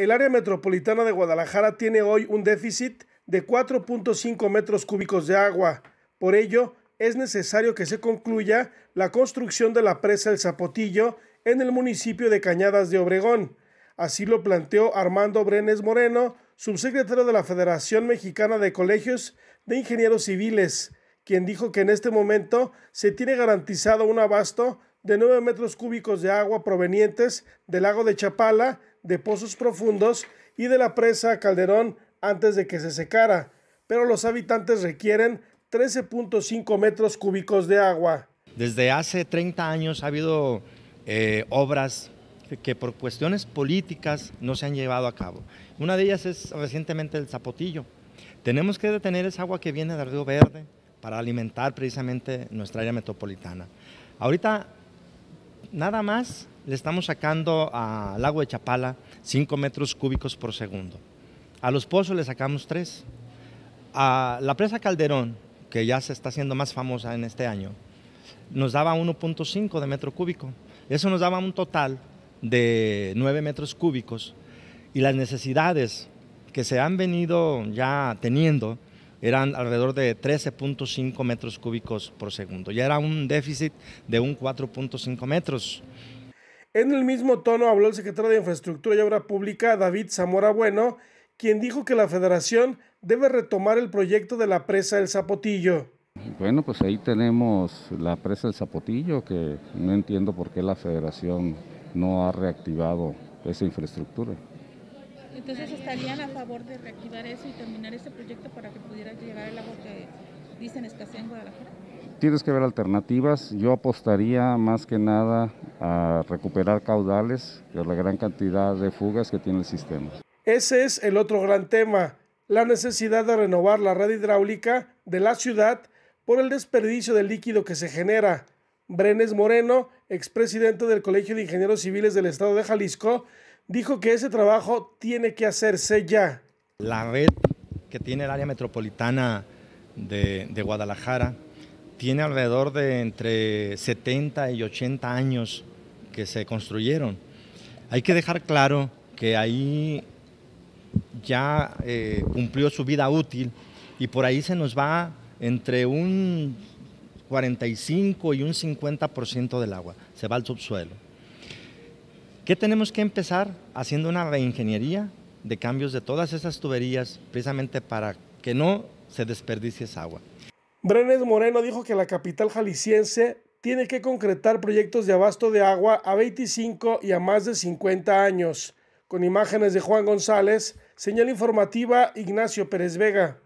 El área metropolitana de Guadalajara tiene hoy un déficit de 4.5 metros cúbicos de agua. Por ello, es necesario que se concluya la construcción de la presa El Zapotillo en el municipio de Cañadas de Obregón. Así lo planteó Armando Brenes Moreno, subsecretario de la Federación Mexicana de Colegios de Ingenieros Civiles, quien dijo que en este momento se tiene garantizado un abasto de 9 metros cúbicos de agua provenientes del lago de Chapala, de pozos profundos y de la presa Calderón antes de que se secara, pero los habitantes requieren 13.5 metros cúbicos de agua. Desde hace 30 años ha habido eh, obras que por cuestiones políticas no se han llevado a cabo. Una de ellas es recientemente el Zapotillo. Tenemos que detener esa agua que viene del Río Verde para alimentar precisamente nuestra área metropolitana. Ahorita nada más le estamos sacando al lago de Chapala 5 metros cúbicos por segundo. A los pozos le sacamos 3. A la presa Calderón, que ya se está haciendo más famosa en este año, nos daba 1.5 de metro cúbico. Eso nos daba un total de 9 metros cúbicos. Y las necesidades que se han venido ya teniendo eran alrededor de 13.5 metros cúbicos por segundo. Ya era un déficit de un 4.5 metros. En el mismo tono habló el secretario de Infraestructura y Obra Pública, David Zamora Bueno, quien dijo que la federación debe retomar el proyecto de la presa del Zapotillo. Bueno, pues ahí tenemos la presa del Zapotillo, que no entiendo por qué la federación no ha reactivado esa infraestructura. Entonces estarían a favor de reactivar eso y terminar ese proyecto para que pudiera llegar el agua que dicen escasea en Guadalajara. Tienes que ver alternativas. Yo apostaría más que nada a recuperar caudales de la gran cantidad de fugas que tiene el sistema. Ese es el otro gran tema, la necesidad de renovar la red hidráulica de la ciudad por el desperdicio del líquido que se genera. Brenes Moreno, expresidente del Colegio de Ingenieros Civiles del Estado de Jalisco, dijo que ese trabajo tiene que hacerse ya. La red que tiene el área metropolitana de, Guadalajara tiene alrededor de entre 70 y 80 años que se construyeron. Hay que dejar claro que ahí ya eh, cumplió su vida útil y por ahí se nos va entre un 45 y un 50% del agua, se va al subsuelo. ¿Qué tenemos que empezar? Haciendo una reingeniería de cambios de todas esas tuberías, precisamente para que no se desperdicie esa agua. Brenes Moreno dijo que la capital jalisciense tiene que concretar proyectos de abasto de agua a 25 y a más de 50 años. Con imágenes de Juan González, señal informativa Ignacio Pérez Vega.